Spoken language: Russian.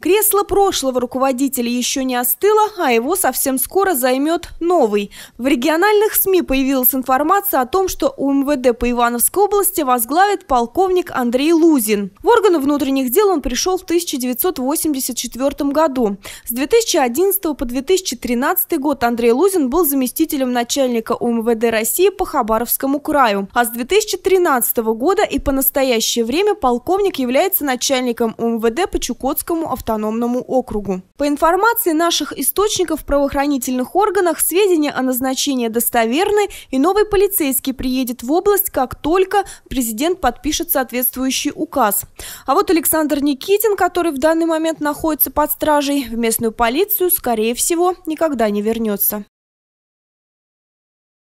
Кресло прошлого руководителя еще не остыло, а его совсем скоро займет новый. В региональных СМИ появилась информация о том, что у МВД по Ивановской области возглавит полковник Андрей Лузин. В органы внутренних дел он пришел в 1984 году. С 2011 по 2013 год Андрей Лузин был заместителем начальника УМВД России по Хабаровскому краю. А с 2013 года и по настоящее время полковник является начальником УМВД по Чукотскому автомобилю автономному округу. По информации наших источников в правоохранительных органах, сведения о назначении достоверны, и новый полицейский приедет в область, как только президент подпишет соответствующий указ. А вот Александр Никитин, который в данный момент находится под стражей, в местную полицию, скорее всего, никогда не вернется.